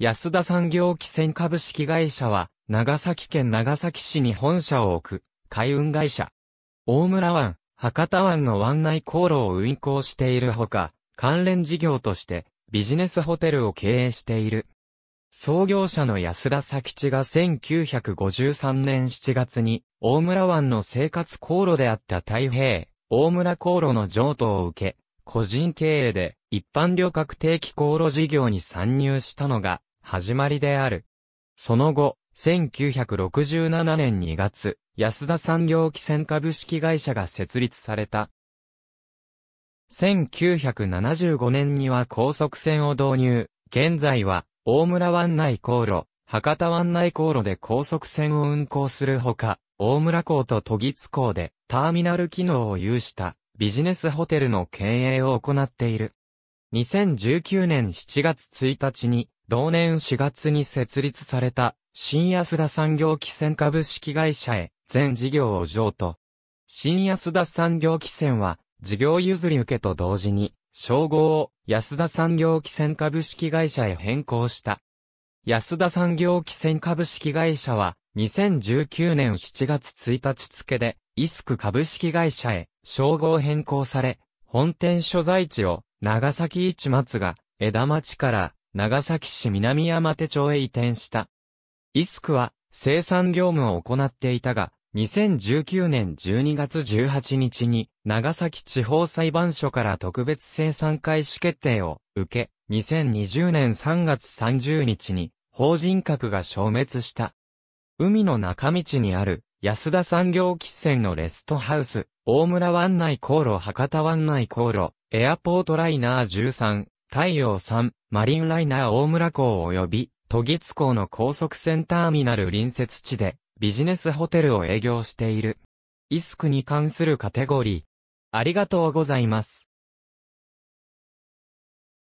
安田産業汽船株式会社は、長崎県長崎市に本社を置く、海運会社。大村湾、博多湾の湾内航路を運航しているほか、関連事業として、ビジネスホテルを経営している。創業者の安田佐吉が1953年7月に、大村湾の生活航路であった太平、大村航路の譲渡を受け、個人経営で一般旅客定期航路事業に参入したのが、始まりである。その後、1967年2月、安田産業汽船株式会社が設立された。1975年には高速船を導入。現在は、大村湾内航路、博多湾内航路で高速船を運航するほか、大村港と都議津港でターミナル機能を有したビジネスホテルの経営を行っている。2019年7月1日に同年4月に設立された、新安田産業汽船株式会社へ、全事業を譲渡。新安田産業汽船は、事業譲り受けと同時に、称号を安田産業汽船株式会社へ変更した。安田産業汽船株式会社は、2019年7月1日付で、イスク株式会社へ、称号変更され、本店所在地を、長崎市松が、枝町から、長崎市南山手町へ移転した。イスクは生産業務を行っていたが、2019年12月18日に長崎地方裁判所から特別生産開始決定を受け、2020年3月30日に法人格が消滅した。海の中道にある安田産業喫煙のレストハウス、大村湾内航路博多湾内航路、エアポートライナー13、太陽3、マリンライナー大村港及び、都議津港の高速船ターミナル隣接地で、ビジネスホテルを営業している。イスクに関するカテゴリー。ありがとうございます。